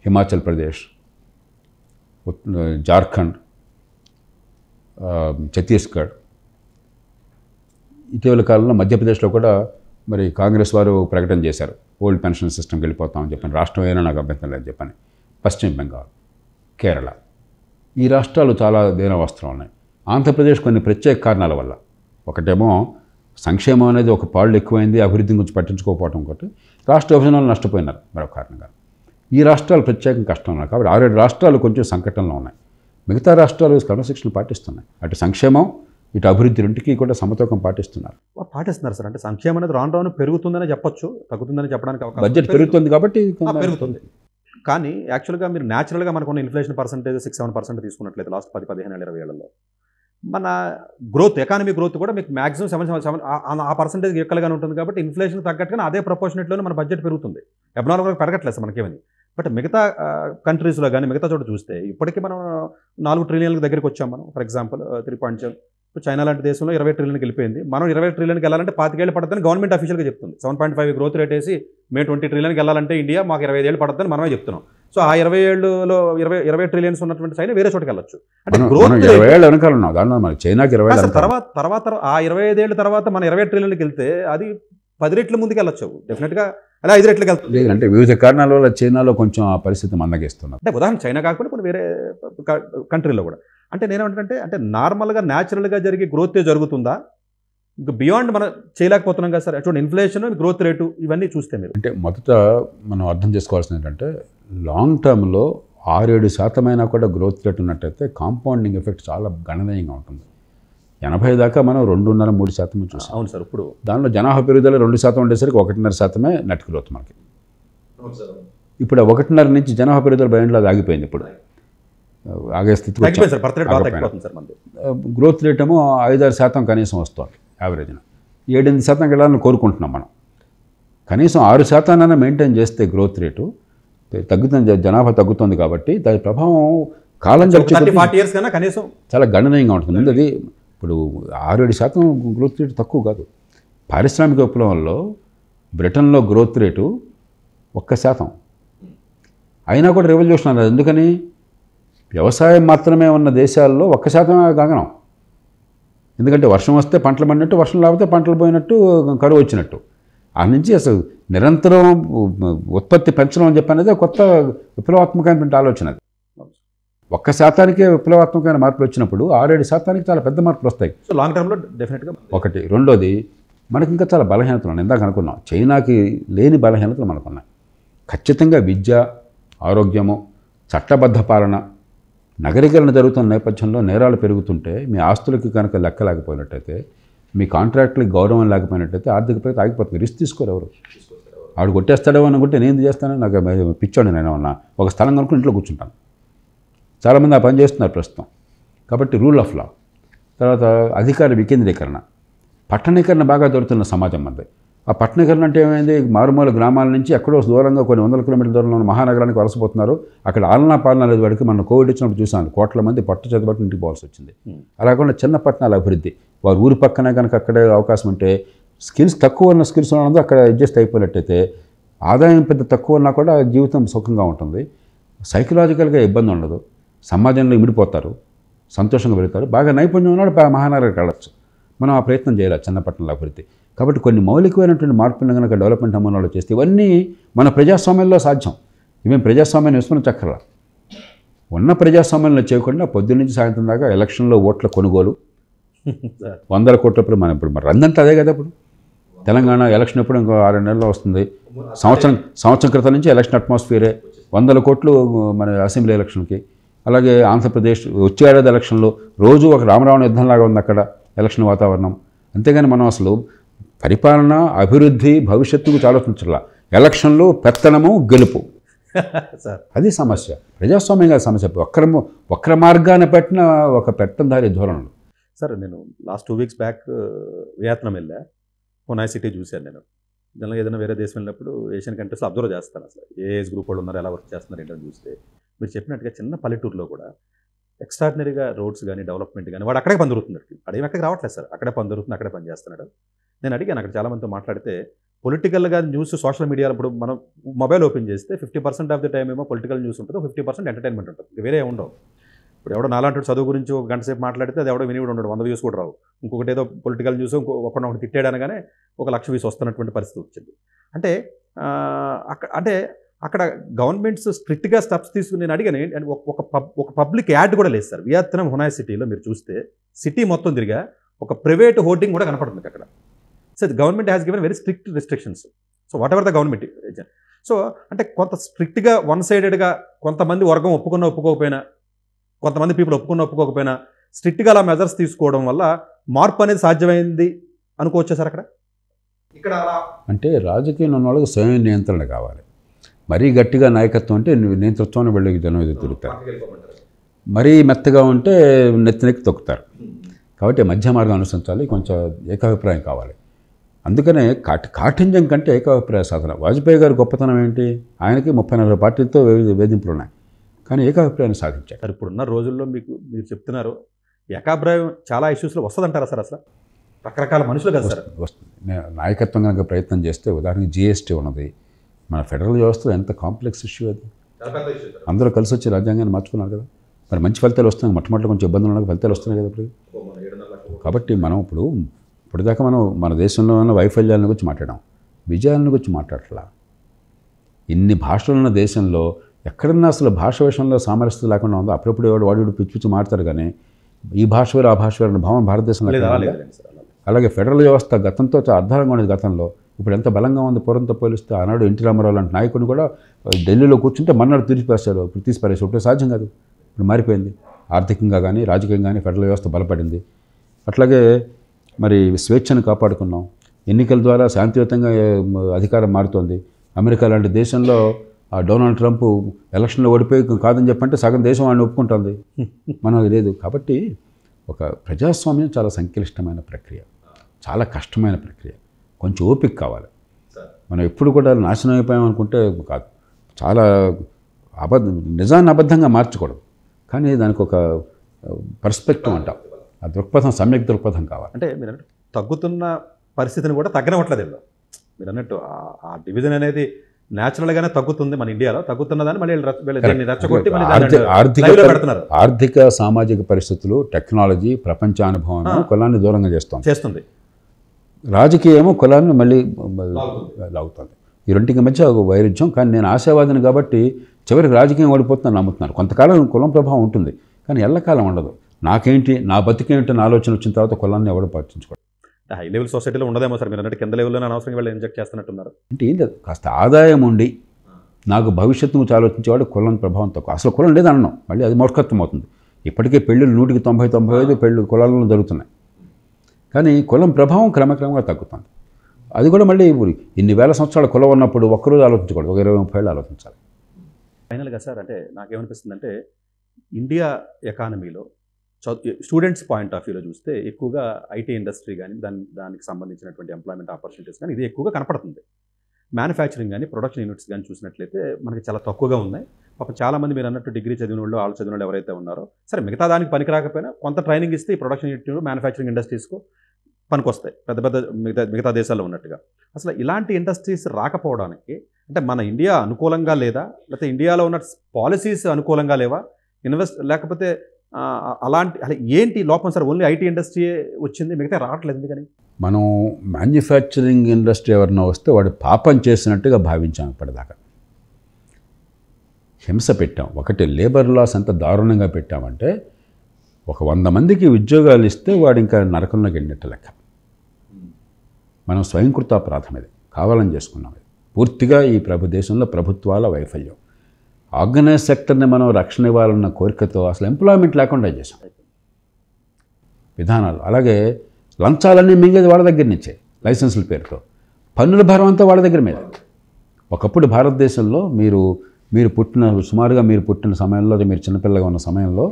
D: హిమాచల్ ప్రదేశ్ జార్ఖండ్ ఛత్తీస్గఢ్ ఇటీవల కాలంలో మధ్యప్రదేశ్లో కూడా మరి కాంగ్రెస్ వారు ప్రకటన చేశారు ఓల్డ్ పెన్షన్ సిస్టమ్కి వెళ్ళిపోతామని చెప్పని రాష్ట్రం అయినా నాకు అభ్యంతరం లేదని చెప్పని పశ్చిమ బెంగాల్ కేరళ ఈ రాష్ట్రాలు చాలా దీన వస్త్రం ఉన్నాయి ఆంధ్రప్రదేశ్ కొన్ని ప్రత్యేక కారణాల వల్ల ఒకటేమో సంక్షేమం అనేది ఒక పాళ్ళు ఎక్కువైంది అభివృద్ధి గురించి పట్టించుకోకపోవడం ఒకటి రాష్ట్ర విభజనలు నష్టపోయినారు మరొక కారణంగా ఈ రాష్ట్రాలు ప్రత్యేకం కష్టం ఉన్నాయి కాబట్టి ఆరేడు రాష్ట్రాలు కొంచెం సంకటంలో ఉన్నాయి మిగతా రాష్ట్రాలు క్రమశిక్షణ పాటిస్తున్నాయి అటు సంక్షేమం ఇటు అభివృద్ధి రెండుకి కూడా సమతూకం పాటిస్తున్నారు
C: పాటిస్తున్నారు సార్ అంటే సంక్షేమం అనేది రాను రాను పెరుగుతుందని చెప్పొచ్చు తగ్గుతుందని చెప్పడానికి బడ్జెట్ పెరుగుతుంది కాబట్టి పెరుగుతుంది కానీ యాక్చువల్గా మీరు న్యాచురల్గా మనకున్న inflation percentage six seven percent తీసుకున్నట్లయితే లాస్ట్ పది పదిహేను ఇరవై ఏళ్ళలో మన గ్రోత్ ఎకానమీ గ్రోత్ కూడా మీకు మాక్సిమం సెవెన్ సెవెన్ ఆ పర్సెంటేజ్ ఎక్కువగానే ఉంటుంది కాబట్టి ఇన్ఫ్లేషన్ తగ్గట్టుగా అదే ప్రపోర్షనేట్లోనే మన బడ్జెట్ పెరుగుతుంది ఎబ్నార్మల్గా పెరగట్లేదు మనకేమని బట్ మిగతా కంట్రీస్లో కానీ మిగతా చోట చూస్తే ఇప్పటికీ మనం నాలుగు ట్రిలియన్లకు దగ్గరికి వచ్చాం మనం for example three point seven ఇప్పుడు చైనా లాంటి దేశంలో ఇరవై ట్రిలియన్కి వెళ్ళిపోయింది మనం ఇరవై ట్రిలియన్కి వెళ్ళాలంటే పాతికేళ్ళు పడుతుందని గవర్నమెంట్ అఫీషియల్గా చెప్తుంది seven point five growth rate వేసి మే ట్వంటీ ట్రిలియన్కి వెళ్ళాలంటే ఇండియా మాకు ఇరవై ఐదు ఏళ్ళు పడుతుందని మనమే చెప్తున్నాం సో ఆ ఇరవై ఏళ్ళులో ఇరవై ఇరవై ట్రిలియన్స్ ఉన్నటువంటి సైన్ వేరే చోటుకి వెళ్ళొచ్చు అంటే గ్రోత్ ఇరవై
D: వెనకాల చైనాకి ఇరవై తర్వాత
C: తర్వాత ఆ ఇరవై ఐదేళ్ళ తర్వాత మన ఇరవై ట్రిలియన్కి వెళ్తే అది పది రెట్ల ముందుకు వెళ్ళొచ్చు డెఫినెట్గా
D: అలా ఐదు రెట్లకి వెళ్తుంది అంటే వివిధ కారణాల వల్ల చైనాలో కొంచెం ఆ పరిస్థితి మందగిస్తున్నారు
C: అంటే ఉదాహరణ చైనా కాకుండా కొన్ని వేరే కంట్రీలో కూడా అంటే నేనేమంటే అంటే నార్మల్గా న్యాచురల్గా జరిగే గ్రోతే జరుగుతుందా ఇంకా బియాండ్ మనం చేయలేకపోతున్నాం కదా సార్ అటువంటి ఇన్ఫ్లేషన్ గ్రోత్ రేటు ఇవన్నీ చూస్తే మీరు అంటే మొదట
D: మనం అర్థం చేసుకోవాల్సింది ఏంటంటే లాంగ్ టర్మ్లో ఆరేడు శాతమైనా కూడా గ్రోత్ రేట్ ఉన్నట్టయితే కాంపౌండింగ్ ఎఫెక్ట్ చాలా గణనీయంగా ఉంటుంది ఎనభై దాకా మనం రెండున్నర మూడు శాతం చూసాం అవును సార్ ఇప్పుడు దానిలో జనాభా పెరుగుదల రెండు శాతం ఉండేసరికి ఒకటిన్నర శాతమే నెట్ గ్రోత్ మనకి ఇప్పుడు ఒకటిన్నర నుంచి జనాభా పెరుగుదల బయటలో ఆగిపోయింది ఇప్పుడు ఆగే స్థితి గ్రోత్ రేట్ ఏమో ఐదారు శాతం కనీసం వస్తుంది యావరేజ్ను ఏడెనిమిది శాతం వెళ్ళాలని కోరుకుంటున్నాం మనం కనీసం ఆరు శాతాన్ని మెయింటైన్ చేస్తే గ్రోత్ రేటు తగ్గుతుంది జనాభా తగ్గుతుంది కాబట్టి దాని ప్రభావం కాలం ఇయర్స్ కన్నా కనీసం చాలా గణనీయంగా ఉంటుంది అది ఇప్పుడు ఆరు ఏడు శాతం గ్రోత్ రేటు తక్కువ కాదు పారిశ్రామిక విప్లవంలో బ్రిటన్లో గ్రోత్ రేటు ఒక్క శాతం అయినా కూడా రెవల్యూషన్ అన్నది ఎందుకని వ్యవసాయం మాత్రమే ఉన్న దేశాల్లో ఒక్క శాతం గగనం ఎందుకంటే వర్షం వస్తే పంటలు పడినట్టు వర్షం లేకపోతే పంటలు పోయినట్టు కరువు వచ్చినట్టు ఆ నుంచి అసలు నిరంతరం ఉత్పత్తి పెంచడం అని చెప్పనేది కొత్త విప్లవాత్మకమైనటువంటి ఆలోచన అది ఒక్క శాతానికే విప్లవాత్మకమైన మార్పులు వచ్చినప్పుడు ఆరేడు శాతానికి చాలా పెద్ద మార్పులు వస్తాయి
C: సో లాంగ్ టర్మ్లో డెఫినెట్గా
D: ఒకటి రెండోది మనకి ఇంకా చాలా బలహీనతలు ఉన్నాయి ఇందాక అనుకున్నాం చైనాకి లేని బలహీనతలు మనకున్నాయి ఖచ్చితంగా విద్య ఆరోగ్యము చట్టబద్ధ పాలన నగరీకరణ జరుగుతున్న నేపథ్యంలో నేరాలు పెరుగుతుంటే మీ ఆస్తులకి కనుక లెక్క లేకపోయినట్టయితే మీ కాంట్రాక్ట్లకి గౌరవం లేకపోయినట్టయితే ఆర్థిక ప్రగతి ఆగిపోతుంది రిస్క్ తీసుకోరు ఎవరు ఆడు కొట్టేస్తాడేమో అనుకుంటే నేను చేస్తాను నాకు పిచ్చోండి నేను ఉన్నా ఒక స్థలం కనుక్కుని ఇంట్లో కూర్చుంటాను చాలామంది ఆ పని చేస్తున్నారు ప్రస్తుతం కాబట్టి రూల్ ఆఫ్ లా తర్వాత అధికార వికేంద్రీకరణ పట్టణీకరణ బాగా దొరుకుతున్న సమాజం మనది ఆ పట్టణకరణ అంటే ఏమైంది మారుమూల గ్రామాల నుంచి ఎక్కడో దూరంగా కొన్ని వందల కిలోమీటర్ల దూరంలో ఉన్న మహానగరానికి వలసపోతున్నారు అక్కడ ఆలనా పాలన లేదు వాడికి మనం కోవిడ్ వచ్చినప్పుడు చూసాను కోట్ల మంది పట్టు చదువుబాటు ఇంటికి పోవాల్సి వచ్చింది అలాగే చిన్న పట్టణాల అభివృద్ధి వారు ఊరి పక్కనే కనుక అక్కడే అవకాశం ఉంటే స్కిల్స్ తక్కువ ఉన్న స్కిల్స్ ఉన్నదో అక్కడ అడ్జస్ట్ అయిపోయినట్టయితే ఆదాయం పెద్ద తక్కువ ఉన్నా కూడా జీవితం సుఖంగా ఉంటుంది సైకలాజికల్గా ఇబ్బంది ఉండదు సమాజంలో ఇమిడిపోతారు సంతోషంగా పెడతారు బాగా నైపుణ్యం ఉన్నాడు మహానగరానికి వెళ్ళచ్చు మనం ఆ ప్రయత్నం చేయాలి చిన్నపట్నంలో అభివృద్ధి కాబట్టి కొన్ని మౌలికమైనటువంటి మార్పులను కనుక డెవలప్మెంట్ అమలులో చేస్తే ఇవన్నీ మన ప్రజాస్వామ్యంలో సాధ్యం ఇవేం ప్రజాస్వామ్యాన్ని వేసుకున్న చక్కర ఉన్న ప్రజాస్వామ్యంలో చేయకుండా నుంచి సాయంత్రం దాకా ఎలక్షన్లో ఓట్ల కొనుగోలు వందల కోట్లప్పుడు మనం ఇప్పుడు మరి రందంతా అదే కదా ఇప్పుడు తెలంగాణ ఎలక్షన్ ఎప్పుడు ఇంకో ఆరు నెలల్లో వస్తుంది సంవత్సరం సంవత్సరం క్రితం నుంచి ఎలక్షన్ అట్మాస్ఫియరే వందల కోట్లు మన అసెంబ్లీ ఎలక్షన్కి అలాగే ఆంధ్రప్రదేశ్ వచ్చే ఏడాది ఎలక్షన్లో రోజు ఒక రామరావణ యుద్ధంలాగా ఉంది అక్కడ ఎలక్షన్ వాతావరణం అంతేగాని మనం అసలు పరిపాలన అభివృద్ధి భవిష్యత్తుకు చాలా చూడాల ఎలక్షన్లో పెత్తనము గెలుపు అది సమస్య ప్రజాస్వామ్యంగా సమస్య వక్రము వక్ర మార్గాన పెట్టిన ఒక పెట్టందారి ధోరణులు
C: సార్ నేను last two weeks back Vietnam వెళ్ళా పొనాయ్ సిటీ చూశాను నేను జనరల్గా ఏదైనా వేరే దేశం వెళ్ళినప్పుడు ఏషియన్ కంట్రీస్ అబ్జర్వ్ చేస్తాను అసలు ఏ ఏజ్ గ్రూప్ వాళ్ళు ఉన్నారు ఎలా వర్క్ చేస్తున్నారు ఏంటని చూస్తే మీరు చెప్పినట్టుగా చిన్న పల్లెటూరులో కూడా ఎక్స్ట్రాడినరీగా రోడ్స్ కానీ డెవలప్మెంట్ కానీ వాడు అక్కడే పని దొరుకుతున్నారు అక్కడ ఎక్కడికి రావట్లేదు సార్ అక్కడే పని దొరుకుతుంది అక్కడే పని చేస్తున్నాడు నేను అడిగాను అక్కడ చాలామందితో మాట్లాడితే పొలిటికల్గా న్యూస్ సోషల్ మీడియాలో ఇప్పుడు మనం మొబైల్ ఓపెన్ చేస్తే fifty percent of the time ఏమో పొలిటికల్ న్యూస్ ఉంటుంది ఫిఫ్టీ పర్సెంట్ ఎంటర్టైన్మెంట్ ఉంటుంది వేరే ఉండవు ఇప్పుడు ఎవడో నాలాంటి చదువు గురించి ఒక గంట సేపు మాట్లాడితే అది ఎవడో వినివిడు ఉండడు వంద వ్యూస్ కూడా రావు ఇంకొకటి ఏదో పొలిటికల్ న్యూస్ ఒకటి తిట్టేయడనగానే ఒక లక్ష వ్యూస్ వస్తున్నటువంటి పరిస్థితి వచ్చింది అంటే అక్కడ అంటే అక్కడ గవర్నమెంట్స్ స్ట్రిక్ట్గా స్టెప్స్ తీసుకుని నేను అడిగాను ఏంటి ఒక పబ్ ఒక పబ్లిక్ యాడ్ కూడా లేదు సార్ వియత్నం హునాయ్ సిటీలో మీరు చూస్తే సిటీ మొత్తం తిరిగా ఒక ప్రైవేట్ హోర్డింగ్ కూడా కనపడుతుంది అక్కడ so government has given very strict restrictions so whatever the government so అంటే కొంత స్ట్రిక్ట్గా వన్ సైడెడ్గా కొంతమంది వర్గం ఒప్పుకున్నా ఒప్పుకోకపోయినా కొంతమంది పీపుల్ ఒప్పుకున్నా ఒప్పుకోకపోయినా స్ట్రిక్ట్గా అలా మెజర్స్ తీసుకోవడం వల్ల మార్పు అనేది సాధ్యమైంది అనుకోవచ్చా సార్ అక్కడ
D: ఇక్కడ అలా అంటే రాజకీయం ఉన్న వాళ్ళకి స్వయం నియంత్రణ కావాలి మరీ గట్టిగా నాయకత్వం అంటే నియంతృత్వాన్ని వెళ్ళి జనం ఎదురు తిరుగుతారు మరీ మెత్తగా ఉంటే నెత్తి నెక్కి తొక్కుతారు కాబట్టి మధ్య మార్గం అనుసరించాలి కొంచెం ఏకాభిప్రాయం కావాలి అందుకనే కాటి కాఠిన్యం కంటే ఏకాభిప్రాయ సాధన వాజ్పేయి గారి గొప్పతనం ఏంటి ఆయనకి ముప్పై నలభై పార్టీలతో వేధింపులు ఉన్నాయి కానీ ఏకాభిప్రాయాన్ని సాధించారు
C: ఇప్పుడున్న రోజుల్లో మీకు మీరు చెప్తున్నారు ఏకాభిప్రాయం చాలా ఇష్యూస్లో వస్తుందంటారా సార్ అసలు రకరకాల మనుషులు కదా సార్
D: వస్తుంది నాయకత్వం కనుక ప్రయత్నం చేస్తే ఉదాహరణకి జిఎస్టీ ఉన్నది మన ఫెడరల్ వ్యవస్థలో ఎంత కాంప్లెక్స్ ఇష్యూ అది అందరూ కలిసి వచ్చి రాజ్యాంగాన్ని మార్చుకున్నారు కదా మరి మంచి ఫలితాలు వస్తున్నాయి మొట్టమొదటి కొంచెం ఇబ్బందులు ఉన్నాయి ఫలితాలు వస్తున్నాయి కదా
C: ఇప్పుడు
D: కాబట్టి మనం ఇప్పుడు ఇప్పటిదాకా మనం మన దేశంలో ఉన్న వైఫల్యాలను గురించి మాట్లాడాం విజయాలను గురించి మాట్లాడట్లా ఇన్ని భాషలు ఉన్న దేశంలో ఎక్కడన్నా అసలు భాష విషయంలో సామరస్యత లేకుండా ఉందో అప్పుడప్పుడు వాడు వాడు పిచ్చి పిచ్చి మారుతారు కానీ ఈ భాష వేరు ఆ భాష వేరు భావన భారతదేశంలో అలాగే ఫెడరల్ వ్యవస్థ గతంతో అర్ధారంగా ఉండేది గతంలో ఇప్పుడు ఎంత బలంగా ఉంది పూర్వంతో పోలిస్తే ఆనాడు ఎన్టీ రామారావు లాంటి నాయకుడిని కూడా ఢిల్లీలో కూర్చుంటే మన్నాడు తీసిపారేశారు ఇప్పుడు తీసిపారేసి ఇప్పుడు సాధ్యం కాదు ఇప్పుడు మారిపోయింది ఆర్థికంగా కానీ రాజకీయంగా కానీ ఫెడరల్ వ్యవస్థ బలపడింది అట్లాగే మరి స్వేచ్ఛను కాపాడుకున్నాం ఎన్నికల ద్వారా శాంతియుతంగా అధికారం మారుతోంది అమెరికా లాంటి దేశంలో ఆ డొనాల్డ్ ట్రంప్ ఎలక్షన్లో ఓడిపోయి కాదని చెప్పంటే సగం దేశం ఆయన ఒప్పుకుంటుంది మనకు లేదు కాబట్టి ఒక ప్రజాస్వామ్యం చాలా సంక్లిష్టమైన ప్రక్రియ చాలా కష్టమైన ప్రక్రియ కొంచెం ఓపిక కావాలి మనం ఎప్పుడు కూడా నాశనం అయిపోయాం అనుకుంటే కాదు చాలా అబద్ధ నిజాన్ని అబద్ధంగా మార్చకూడదు కానీ దానికి ఒక పర్స్పెక్టివ్ అంటాం ఆ దృక్పథం సమ్యక్ దృక్పథం కావాలి
C: అంటే మీరు తగ్గుతున్న పరిస్థితిని కూడా తగ్గనవట్లేదు మీరు అన్నట్టు ఆ డివిజన్ అనేది న్యాచురల్గానే తగ్గుతుంది మన ఇండియాలో తగ్గుతున్నదాన్ని మళ్ళీ ఆర్థిక
D: ఆర్థిక సామాజిక పరిస్థితులు టెక్నాలజీ ప్రపంచానుభవం కులాన్ని దూరంగా చేస్తాం చేస్తుంది రాజకీయము కులాన్ని మళ్ళీ లాగుతుంది ఈ రెండింటికి మధ్య ఒక వైరుధ్యం కానీ నేను ఆశావాదిని కాబట్టి చివరికి రాజకీయం ఓడిపోతుందని నమ్ముతున్నాను కొంతకాలం కులం ప్రభావం ఉంటుంది కానీ ఎల్లకాలం ఉండదు నాకేంటి నా బతికేంటి నా ఆలోచన వచ్చిన తర్వాత కులాన్ని ఎవరు పాటించుకోవడం
C: హై లెవెల్ సొసైటీలో ఉండదేమో సార్ మీరు అంటే కింద లెవెల్లో అనవసరంగా వెళ్ళి ఇంజెక్ట్ చేస్తున్నట్టున్నారు
D: అంటే ఏం లేదు కాస్త ఆదాయం ఉండి నాకు భవిష్యత్తు నుంచి ఆలోచించేవాడు కులం ప్రభావం తక్కువ అసలు కులం లేదు అన్నాం మళ్ళీ అది మూర్ఖత్వం అవుతుంది ఇప్పటికే పెళ్ళిళ్ళు నూటికి తొంభై తొంభై ఐదు పెళ్ళి కులాలలో జరుగుతున్నాయి కానీ కులం ప్రభావం క్రమక్రమంగా తగ్గుతుంది అది కూడా మళ్ళీ ఇన్ని వేల సంవత్సరాల కులం ఉన్నప్పుడు ఒక్కరోజు ఆలోచించకూడదు ఒక ఇరవై ముప్పై ఏళ్ళు ఆలోచించాలి
C: ఫైనల్గా సార్ అంటే నాకేమనిపిస్తుందంటే ఇండియా ఎకానమీలో స్టూడెంట్స్ పాయింట్ ఆఫ్ వ్యూలో చూస్తే ఎక్కువగా ఐటీ ఇండస్ట్రీ కానీ దాని దానికి సంబంధించినటువంటి ఎంప్లాయ్మెంట్ ఆపర్చునిటీస్ కానీ ఇది ఎక్కువగా కనపడుతుంది మ్యానుఫ్యాక్చరింగ్ కానీ ప్రొడక్షన్ యూనిట్స్ కానీ చూసినట్లయితే మనకి చాలా తక్కువగా ఉన్నాయి పాపం చాలామంది మీరు అన్నట్టు డిగ్రీ చదివిన వాళ్ళు వాళ్ళు చదివిన వాళ్ళు ఎవరైతే ఉన్నారో సరే మిగతా దానికి పనికి రాకపోయినా కొంత ట్రైనింగ్ ఇస్తే ఈ ప్రొడక్షన్ యూనిట్ మ్యానుఫ్యాక్చరింగ్ ఇండస్ట్రీస్కు పనికొస్తాయి పెద్ద పెద్ద మిగతా మిగతా దేశాల్లో ఉన్నట్టుగా అసలు ఇలాంటి ఇండస్ట్రీస్ రాకపోవడానికి అంటే మన ఇండియా అనుకూలంగా లేదా లేకపోతే ఇండియాలో ఉన్న పాలసీస్ అనుకూలంగా లేవా ఇన్వెస్ట్ లేకపోతే అలాంటి అలా ఏంటి లోపం సార్ ఓన్లీ ఐటీ ఇండస్ట్రీ వచ్చింది మిగతా రావట్లేదు ఎందుకని
D: మనం మ్యానుఫ్యాక్చరింగ్ ఇండస్ట్రీ ఎవరన్నా వస్తే వాడు పాపం చేసినట్టుగా భావించాం ఇప్పటిదాకా హింస పెట్టాం ఒకటి లేబర్ లాస్ అంత దారుణంగా పెట్టామంటే ఒక వంద మందికి ఉద్యోగాలు ఇస్తే వాడు ఇంకా నరకంలోకి వెళ్ళినట్టు లెక్క మనం స్వయంకృత ఇది కావాలని చేసుకున్నాం పూర్తిగా ఈ ప్రభు దేశంలో ప్రభుత్వాల వైఫల్యం ఆర్గనైజ్ సెక్టర్ని మనం రక్షణ ఇవ్వాలన్న కోరికతో అసలు ఎంప్లాయ్మెంట్ లేకుండా చేసాం విధానాలు అలాగే లంచాలన్నీ మింగేది వాళ్ళ దగ్గర నుంచే లైసెన్సుల పేరుతో పన్నుల భారం అంతా వాళ్ళ దగ్గర మీద ఒకప్పుడు భారతదేశంలో మీరు మీరు పుట్టిన సుమారుగా మీరు పుట్టిన సమయంలో మీరు చిన్నపిల్లగా ఉన్న సమయంలో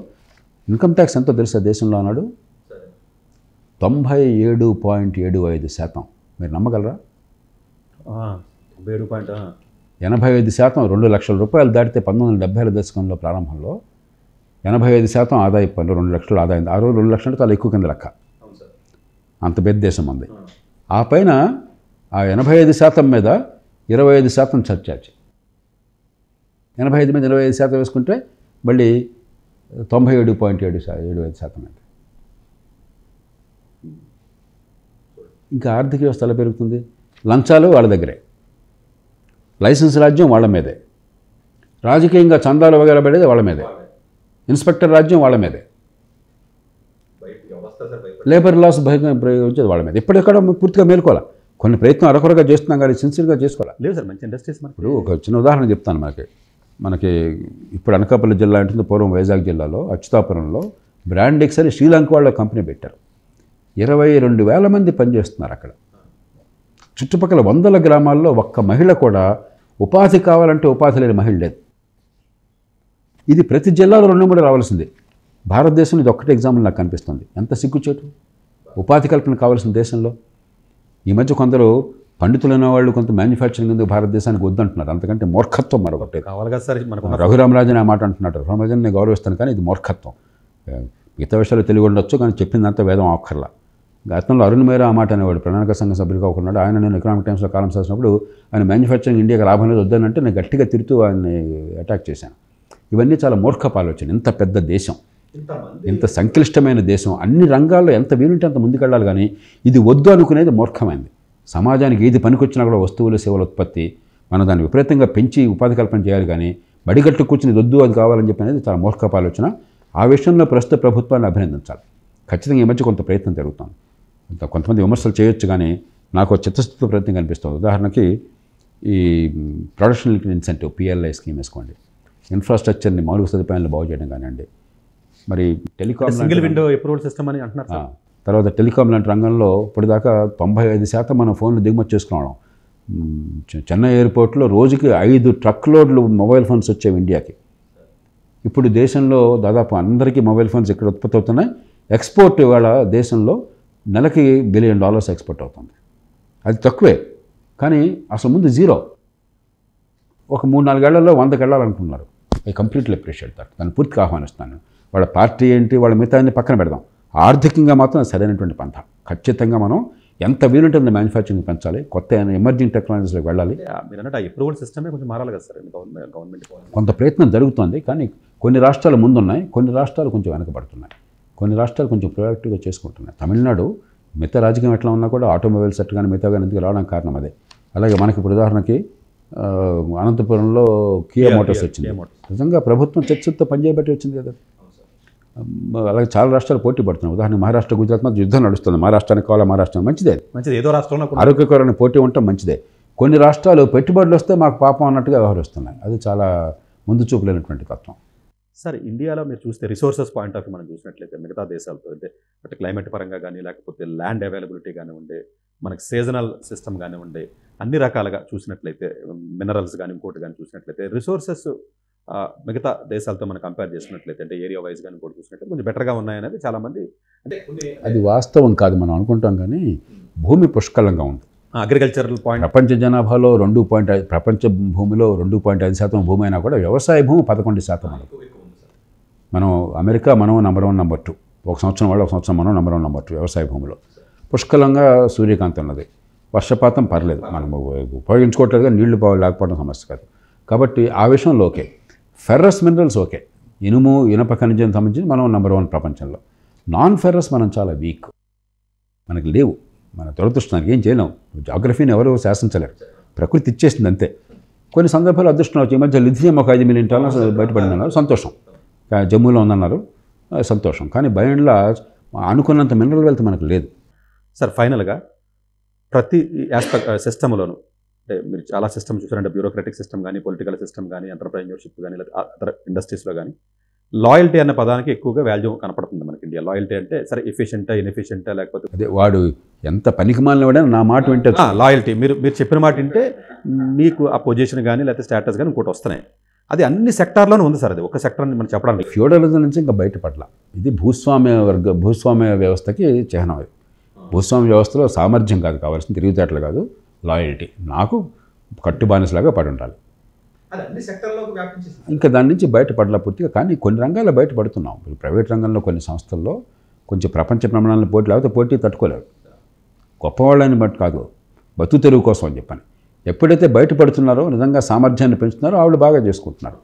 D: ఇన్కమ్ ట్యాక్స్ ఎంతో తెలుసా దేశంలో అన్నాడు తొంభై ఏడు పాయింట్ ఏడు ఐదు శాతం మీరు నమ్మగలరా ఎనభై ఐదు శాతం రెండు లక్షల రూపాయలు దాటితే పంతొమ్మిది వందల డెబ్బై దశకంలో ప్రారంభంలో ఎనభై ఐదు శాతం ఆదాయ పన్ను రెండు లక్షలు ఆదాయం ఆ రోజు రెండు లక్షలు అంటే చాలా ఎక్కువ కింద లెక్క అంత పెద్ద దేశం ఉంది ఆ పైన ఆ ఎనభై ఐదు శాతం మీద ఇరవై ఐదు శాతం సర్చార్జ్ ఎనభై ఐదు మీద ఇరవై ఐదు శాతం వేసుకుంటే మళ్ళీ తొంభై ఏడు పాయింట్ ఏడు ఏడు ఐదు శాతం అయితే ఇంకా ఆర్థిక వ్యవస్థ ఎలా పెరుగుతుంది లంచాలు వాళ్ళ దగ్గరే లైసెన్స్ రాజ్యం వాళ్ళ మీదే రాజకీయంగా చందాలు వగలబడేది వాళ్ళ మీదే ఇన్స్పెక్టర్ రాజ్యం వాళ్ళ మీదే లేబర్ లాస్ భయంగా ప్రయోగించేది వాళ్ళ మీద ఇప్పటికక్కడ పూర్తిగా మేలుకోవాలి కొన్ని ప్రయత్నం అరకొరగా చేస్తున్నాం కానీ సిన్సియర్గా చేసుకోవాలి లేదు సార్ మంచి ఇండస్ట్రీస్ ఇప్పుడు ఒక చిన్న ఉదాహరణ చెప్తాను మనకి మనకి ఇప్పుడు అనకాపల్లి జిల్లా ఉంటుంది పూర్వం వైజాగ్ జిల్లాలో అచ్యుతాపురంలో బ్రాండ్ ఎక్సర్ శ్రీలంక వాళ్ళ కంపెనీ పెట్టారు ఇరవై రెండు వేల మంది పనిచేస్తున్నారు అక్కడ చుట్టుపక్కల వందల గ్రామాల్లో ఒక్క మహిళ కూడా ఉపాధి కావాలంటే ఉపాధి లేని మహిళ లేదు ఇది ప్రతి జిల్లాలో రెండు మూడు రావాల్సిందే భారతదేశం ఇది ఒక్కటే ఎగ్జాంపుల్ నాకు కనిపిస్తుంది ఎంత సిగ్గుచేటు ఉపాధి కల్పన కావాల్సిన దేశంలో ఈ మధ్య కొందరు పండితులు వాళ్ళు కొంత మ్యానుఫ్యాక్చరింగ్ ఎందుకు భారతదేశానికి వద్దంటున్నారు అంతకంటే మూర్ఖత్వం మరొకటి
C: కావాలి కదా సార్ మనకు
D: రఘురామరాజన్ ఆ మాట అంటున్నాడు రఘురామరాజన్ నేను గౌరవిస్తాను కానీ ఇది మూర్ఖత్వం మిగతా విషయాలు తెలియ ఉండొచ్చు కానీ చెప్పిందంతా వేదం ఆఖర్లా గతంలో అరుణ్ మేరా మాట అనేవాడు ప్రణాళిక సంఘ సభ్యులుగా ఒకనాడు ఆయన నేను ఎకనామిక్ టైమ్స్లో కాలం చేసినప్పుడు ఆయన మ్యానుఫ్యాక్చరింగ్ ఇండియాకి లాభం లేదు వద్దనంటే నేను గట్టిగా తిరుగుతూ ఆయన్ని అటాక్ చేశాను ఇవన్నీ చాలా మూర్ఖపు ఆలోచన ఇంత పెద్ద దేశం ఇంత సంక్లిష్టమైన దేశం అన్ని రంగాల్లో ఎంత వీలుంటే అంత ముందుకెళ్ళాలి కానీ ఇది వద్దు అనుకునేది మూర్ఖమైంది సమాజానికి ఏది పనికొచ్చినా కూడా వస్తువులు సేవల ఉత్పత్తి మనం దాన్ని విపరీతంగా పెంచి ఉపాధి కల్పన చేయాలి కానీ బడిగట్టు కూర్చుని వద్దు అది కావాలని చెప్పి అనేది చాలా మూర్ఖపు ఆలోచన ఆ విషయంలో ప్రస్తుత ప్రభుత్వాన్ని అభినందించాలి ఖచ్చితంగా ఈ మధ్య కొంత ప్రయత్నం జరుగుతుంది కొంతమంది విమర్శలు చేయొచ్చు కానీ నాకు చిత్తశుద్ధి ప్రయత్నం కనిపిస్తుంది ఉదాహరణకి ఈ ప్రొడక్షన్ ఇన్సెంటివ్ పిఎల్ఐ స్కీమ్ వేసుకోండి ఇన్ఫ్రాస్ట్రక్చర్ని మౌలిక సదుపాయాలను బాగు చేయడం కానివ్వండి మరి telecom single window
C: approval system అని అంటున్నారు
D: తర్వాత టెలికాం లాంటి రంగంలో ఇప్పటిదాకా తొంభై ఐదు శాతం మనం ఫోన్లు దిగుమతి చేసుకోవడం చెన్నై ఎయిర్పోర్ట్లో రోజుకి ఐదు ట్రక్ లోడ్లు మొబైల్ ఫోన్స్ వచ్చేవి ఇండియాకి ఇప్పుడు దేశంలో దాదాపు అందరికీ మొబైల్ ఫోన్స్ ఇక్కడ ఉత్పత్తి అవుతున్నాయి ఎక్స్పోర్ట్ ఇవాళ దేశంలో నెలకి బిలియన్ డాలర్స్ ఎక్స్పెక్ట్ అవుతుంది అది తక్కువే కానీ అసలు ముందు జీరో ఒక మూడు నాలుగేళ్లలో వందకి వెళ్ళాలనుకుంటున్నారు ఐ కంప్లీట్లీ అప్రిషియేట్ దాట్ దాన్ని పూర్తిగా ఆహ్వానిస్తాను వాళ్ళ పార్టీ ఏంటి వాళ్ళ మిగతాన్ని పక్కన పెడదాం ఆర్థికంగా మాత్రం సరైనటువంటి పంట ఖచ్చితంగా మనం ఎంత వీలుంటే మ్యానుఫ్యాక్చరింగ్ పెంచాలి కొత్త ఎమర్జింగ్ టెక్నాలజీస్లోకి వెళ్ళాలి
C: మీరు అప్రూవల్ సిస్టమే కొంచెం మారాలి కదా సార్ గవర్నమెంట్
D: కొంత ప్రయత్నం జరుగుతుంది కానీ కొన్ని రాష్ట్రాలు ముందున్నాయి కొన్ని రాష్ట్రాలు కొంచెం వెనకబడుతున్నాయి కొన్ని రాష్ట్రాలు కొంచెం ప్రొయాక్టివ్గా చేసుకుంటున్నాయి తమిళనాడు మిగతా రాజకీయం ఎట్లా ఉన్నా కూడా ఆటోమొబైల్ సెట్ కానీ మిగతా కానీ ఎందుకు రావడానికి కారణం అదే అలాగే మనకి ఇప్పుడు ఉదాహరణకి అనంతపురంలో కియా మోటార్స్ వచ్చింది నిజంగా ప్రభుత్వం చర్చతో పనిచేయబట్టి వచ్చింది కదా అలాగే చాలా రాష్ట్రాలు పోటీ పడుతున్నాయి ఉదాహరణ మహారాష్ట్ర గుజరాత్ మధ్య యుద్ధం నడుస్తుంది మహారాష్ట్రానికి కావాలా మహారాష్ట్ర మంచిదే
C: మంచిది ఏదో రాష్ట్రంలో ఆరోగ్యకరమైన
D: పోటీ ఉండటం మంచిదే కొన్ని రాష్ట్రాలు పెట్టుబడులు వస్తే మాకు పాపం అన్నట్టుగా వ్యవహరిస్తున్నాయి అది చాలా ముందు చూపులేనటువంటి తత్వం
C: సార్ ఇండియాలో మీరు చూస్తే రిసోర్సెస్ పాయింట్ ఆఫ్ మనం చూసినట్లయితే మిగతా దేశాలతో అయితే అంటే క్లైమేట్ పరంగా కానీ లేకపోతే ల్యాండ్ అవైలబిలిటీ కానివ్వండి మనకు సీజనల్ సిస్టమ్ కానివ్వండి అన్ని రకాలుగా చూసినట్లయితే మినరల్స్ కానీ ఇంకోటి కానీ చూసినట్లయితే రిసోర్సెస్ మిగతా దేశాలతో మనం కంపేర్ చేసినట్లయితే అంటే ఏరియా వైజ్ కానీ కూడా చూసినట్లయితే కొంచెం బెటర్గా ఉన్నాయనేది చాలామంది అంటే అది
D: వాస్తవం కాదు మనం అనుకుంటాం కానీ భూమి పుష్కలంగా ఉంది
C: అగ్రికల్చరల్ పాయింట్
D: ప్రపంచ జనాభాలో రెండు పాయింట్ ప్రపంచ భూమిలో రెండు పాయింట్ ఐదు శాతం భూమి అయినా కూడా వ్యవసాయ భూమి పదకొండు శాతం మనకు మనం అమెరికా మనం నెంబర్ వన్ నెంబర్ టూ ఒక సంవత్సరం వాళ్ళు ఒక సంవత్సరం మనం నెంబర్ వన్ నెంబర్ టూ వ్యవసాయ భూమిలో పుష్కలంగా సూర్యకాంతి ఉన్నది వర్షపాతం పర్లేదు మనం ఉపయోగించుకోవట్లేదు నీళ్లు లేకపోవడం సమస్య కాదు కాబట్టి ఆ విషయంలో ఓకే ఫెర్రస్ మినరల్స్ ఓకే ఇనుము ఇనప ఖనిజం సంబంధించి మనం నెంబర్ వన్ ప్రపంచంలో నాన్ ఫెర్రస్ మనం చాలా వీక్ మనకి లేవు మన దురదృష్టానికి ఏం చేయలేం జాగ్రఫీని ఎవరు శాసించలేరు ప్రకృతి ఇచ్చేసింది అంతే కొన్ని సందర్భాలు అదృష్టం వచ్చి ఈ మధ్య లిథియం ఒక ఐదు మిలియన్ టన్ను బయటపడినారు సంతోషం జమ్మూలో ఉందన్నారు సంతోషం కానీ బై అనుకున్నంత మినరల్ వెల్త్ మనకు లేదు సార్
C: ఫైనల్గా ప్రతి ఆస్పెక్ట్ సిస్టంలోనూ అంటే మీరు చాలా సిస్టమ్ చూసారంటే బ్యూరోక్రటిక్ సిస్టమ్ కానీ పొలిటికల్ సిస్టమ్ కానీ ఎంటర్ప్రైన్యూర్షిప్ కానీ లేదా అదర్ ఇండస్ట్రీస్లో కానీ లాయల్టీ అనే పదానికి ఎక్కువగా వాల్యూ కనపడుతుంది మనకి ఇండియా లాయల్టీ అంటే సరే ఎఫిషియంటా ఇన్ఎఫిషియంటా లేకపోతే అదే వాడు ఎంత పనికి మాలినవాడే నా మాట వింటే లాయల్టీ మీరు మీరు చెప్పిన మాట వింటే మీకు ఆ పొజిషన్ కానీ లేకపోతే స్టేటస్ కానీ ఇంకోటి వస్తున్నాయి అది అన్ని సెక్టార్లోనూ ఉంది సార్ అది ఒక సెక్టర్ అని మనం చెప్పడానికి ఫ్యూడలిజం
D: నుంచి ఇంకా బయటపడలా ఇది భూస్వామ్య వర్గ భూస్వామ్య వ్యవస్థకి చిహ్నం అది భూస్వామ్య వ్యవస్థలో సామర్థ్యం కాదు కావాల్సిన తిరుగుతేటలు కాదు లాయల్టీ నాకు కట్టు బానిసలాగా పడి ఉండాలి ఇంకా దాని నుంచి బయటపడలా పూర్తిగా కానీ కొన్ని రంగాల్లో బయటపడుతున్నాం ఇప్పుడు ప్రైవేట్ రంగంలో కొన్ని సంస్థల్లో కొంచెం ప్రపంచ ప్రమాణాలను పోటీ లేకపోతే పోటీ తట్టుకోలేదు గొప్పవాళ్ళని బట్టి కాదు బతుకు తెరువు కోసం అని చెప్పని ఎప్పుడైతే బయటపడుతున్నారో నిజంగా సామర్థ్యాన్ని పెంచుతున్నారో ఆవిడ బాగా చేసుకుంటున్నారు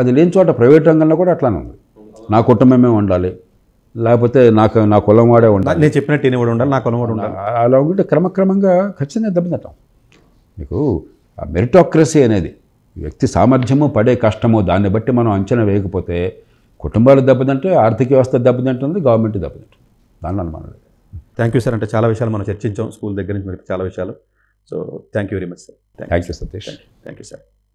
D: అది లేని చోట ప్రైవేట్ రంగంలో కూడా అట్లానే ఉంది నా కుటుంబమే ఉండాలి లేకపోతే నాకు నా కులం వాడే ఉండాలి
C: నేను చెప్పినట్టు నేను ఉండాలి నా కులం వాడు ఉండాలి అలా ఉంటే క్రమక్రమంగా ఖచ్చితంగా దెబ్బతింటాం
D: మీకు ఆ మెరిటోక్రసీ అనేది వ్యక్తి సామర్థ్యము పడే కష్టము దాన్ని బట్టి మనం అంచనా వేయకపోతే కుటుంబాలు
C: దెబ్బతింటే ఆర్థిక వ్యవస్థ దెబ్బతింటుంది గవర్నమెంట్ దెబ్బతింటుంది దానిలో అనుమానం థ్యాంక్ యూ సార్ అంటే చాలా విషయాలు మనం చర్చించాం స్కూల్ దగ్గర నుంచి చాలా విషయాలు So thank you very much, sir. Thank, thank you, Satish. Thank, thank you, sir.